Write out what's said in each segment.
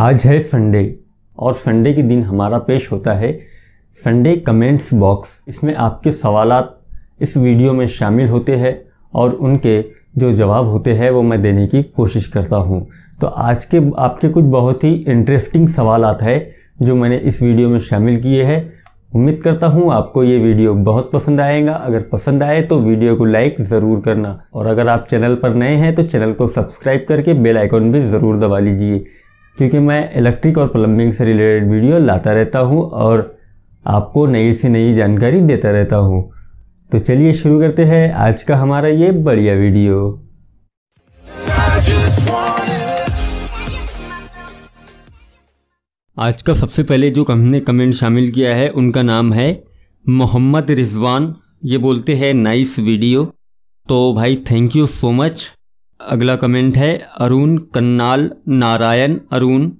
आज है संडे और संडे के दिन हमारा पेश होता है संडे कमेंट्स बॉक्स इसमें आपके सवाल इस वीडियो में शामिल होते हैं और उनके जो जवाब होते हैं वो मैं देने की कोशिश करता हूँ तो आज के आपके कुछ बहुत ही इंटरेस्टिंग सवाल है जो मैंने इस वीडियो में शामिल किए हैं उम्मीद करता हूँ आपको ये वीडियो बहुत पसंद आएगा अगर पसंद आए तो वीडियो को लाइक ज़रूर करना और अगर आप चैनल पर नए हैं तो चैनल को सब्सक्राइब करके बेल आइकन भी ज़रूर दबा लीजिए क्योंकि मैं इलेक्ट्रिक और प्लम्बिंग से रिलेटेड वीडियो लाता रहता हूँ और आपको नई से नई जानकारी देता रहता हूँ तो चलिए शुरू करते हैं आज का हमारा ये बढ़िया वीडियो आज का सबसे पहले जो हमने कमेंट शामिल किया है उनका नाम है मोहम्मद रिजवान ये बोलते हैं नाइस वीडियो तो भाई थैंक यू सो मच अगला कमेंट है अरुण कन्नाल नारायण अरुण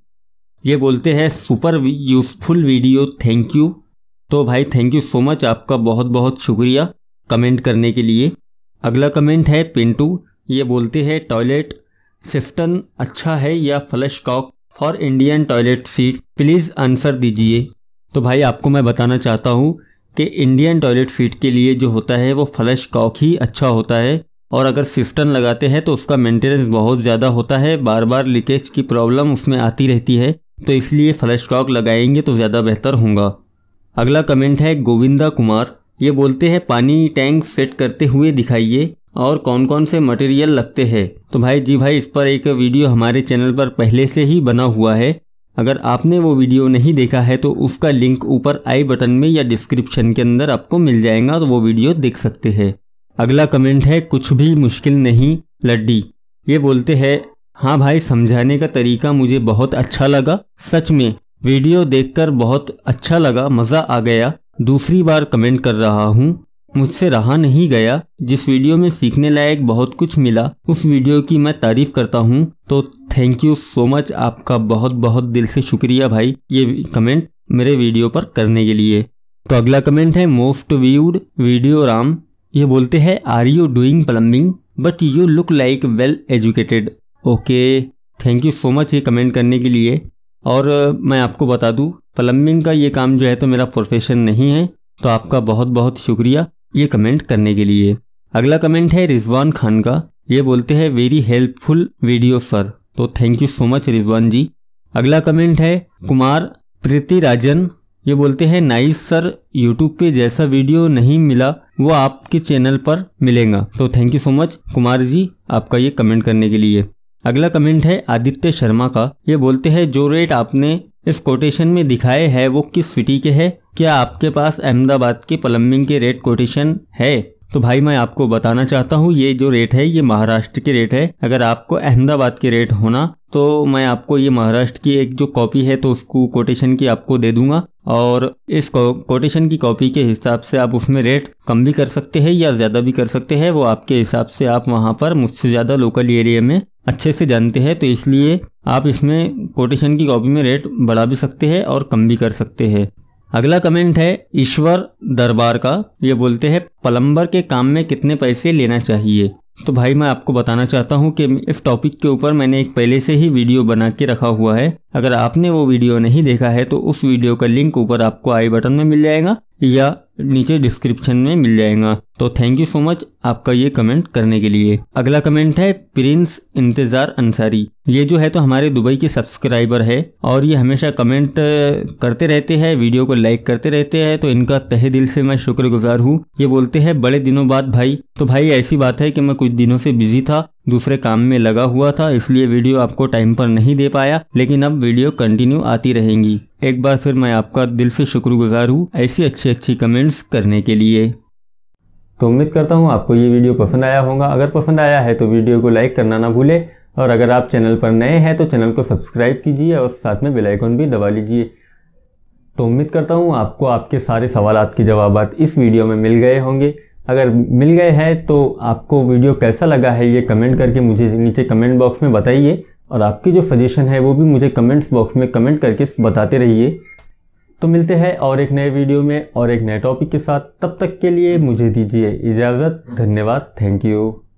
ये बोलते हैं super useful video thank you तो भाई थैंक यू सो मच आपका बहुत बहुत शुक्रिया कमेंट करने के लिए अगला कमेंट है पिंटू ये बोलते हैं टॉयलेट सिस्टम अच्छा है या flush cock for Indian toilet seat please answer दीजिए तो भाई आपको मैं बताना चाहता हूँ कि इंडियन टॉयलेट सीट के लिए जो होता है वो फ्लश कॉक ही अच्छा होता है और अगर सिस्टन लगाते हैं तो उसका मेंटेनेंस बहुत ज़्यादा होता है बार बार लीकेज की प्रॉब्लम उसमें आती रहती है तो इसलिए फ्लैश टॉक लगाएंगे तो ज़्यादा बेहतर होगा अगला कमेंट है गोविंदा कुमार ये बोलते हैं पानी टैंक सेट करते हुए दिखाइए और कौन कौन से मटेरियल लगते हैं तो भाई जी भाई इस पर एक वीडियो हमारे चैनल पर पहले से ही बना हुआ है अगर आपने वो वीडियो नहीं देखा है तो उसका लिंक ऊपर आई बटन में या डिस्क्रिप्शन के अंदर आपको मिल जाएगा तो वो वीडियो देख सकते हैं अगला कमेंट है कुछ भी मुश्किल नहीं लड्डी ये बोलते हैं हाँ भाई समझाने का तरीका मुझे बहुत अच्छा लगा सच में वीडियो देखकर बहुत अच्छा लगा मज़ा आ गया दूसरी बार कमेंट कर रहा हूँ मुझसे रहा नहीं गया जिस वीडियो में सीखने लायक बहुत कुछ मिला उस वीडियो की मैं तारीफ करता हूँ तो थैंक यू सो मच आपका बहुत बहुत दिल से शुक्रिया भाई ये कमेंट मेरे वीडियो पर करने के लिए तो अगला कमेंट है मोस्ट व्यूड वीडियो राम ये बोलते हैं are you doing plumbing but you look like well educated okay thank you so much ये कमेंट करने के लिए और मैं आपको बता दूँ प्लम्बिंग का ये काम जो है तो मेरा प्रोफेशन नहीं है तो आपका बहुत बहुत शुक्रिया ये कमेंट करने के लिए अगला कमेंट है रिजवान खान का ये बोलते हैं वेरी हेल्पफुल वीडियो सर तो thank you so much Rizwan ji अगला कमेंट है कुमार प्रीति राजन ये बोलते हैं नाइस सर यूट्यूब पे जैसा वीडियो नहीं मिला वो आपके चैनल पर मिलेगा तो thank you so much Kumar ji आपका ये कमेंट करने के लिए अगला कमेंट है आदित्य शर्मा का ये बोलते हैं जो रेट आपने इस कोटेशन में दिखाए हैं वो किस सिटी के है क्या आपके पास अहमदाबाद के प्लम्बिंग के रेट कोटेशन है तो भाई मैं आपको बताना चाहता हूँ ये जो रेट है ये महाराष्ट्र के रेट है अगर आपको अहमदाबाद के रेट होना तो मैं आपको ये महाराष्ट्र की एक जो कॉपी है तो उसको कोटेशन की आपको दे दूंगा और इस कोटेशन की कॉपी के हिसाब से आप उसमें रेट कम भी कर सकते हैं या ज़्यादा भी कर सकते हैं वो आपके हिसाब से आप वहाँ पर मुझसे ज़्यादा लोकल एरिया में अच्छे से जानते हैं तो इसलिए आप इसमें कोटेशन की कॉपी में रेट बढ़ा भी सकते हैं और कम भी कर सकते हैं अगला कमेंट है ईश्वर दरबार का ये बोलते हैं पलम्बर के काम में कितने पैसे लेना चाहिए तो भाई मैं आपको बताना चाहता हूँ कि इस टॉपिक के ऊपर मैंने एक पहले से ही वीडियो बना के रखा हुआ है अगर आपने वो वीडियो नहीं देखा है तो उस वीडियो का लिंक ऊपर आपको आई बटन में मिल जाएगा या नीचे डिस्क्रिप्शन में मिल जाएगा तो थैंक यू सो मच आपका ये कमेंट करने के लिए अगला कमेंट है प्रिंस इंतज़ार अंसारी ये जो है तो हमारे दुबई के सब्सक्राइबर है और ये हमेशा कमेंट करते रहते हैं वीडियो को लाइक करते रहते हैं तो इनका तहे दिल से मैं शुक्रगुजार हूँ ये बोलते हैं बड़े दिनों बाद भाई तो भाई ऐसी बात है कि मैं कुछ दिनों से बिजी था दूसरे काम में लगा हुआ था इसलिए वीडियो आपको टाइम पर नहीं दे पाया लेकिन अब वीडियो कंटिन्यू आती रहेंगी एक बार फिर मैं आपका दिल से शुक्रगुजार हूँ ऐसी अच्छी अच्छी कमेंट्स करने के लिए तो उम्मीद करता हूँ आपको ये वीडियो पसंद आया होगा अगर पसंद आया है तो वीडियो को लाइक करना ना भूलें और अगर आप चैनल पर नए हैं तो चैनल को सब्सक्राइब कीजिए और साथ में बेल आइकन भी दबा लीजिए तो उम्मीद करता हूँ आपको आपके सारे सवाल के जवाब इस वीडियो में मिल गए होंगे अगर मिल गए हैं तो आपको वीडियो कैसा लगा है ये कमेंट करके मुझे नीचे कमेंट बॉक्स में बताइए और आपकी जो सजेशन है वो भी मुझे कमेंट्स बॉक्स में कमेंट करके बताते रहिए तो मिलते हैं और एक नए वीडियो में और एक नए टॉपिक के साथ तब तक के लिए मुझे दीजिए इजाज़त धन्यवाद थैंक यू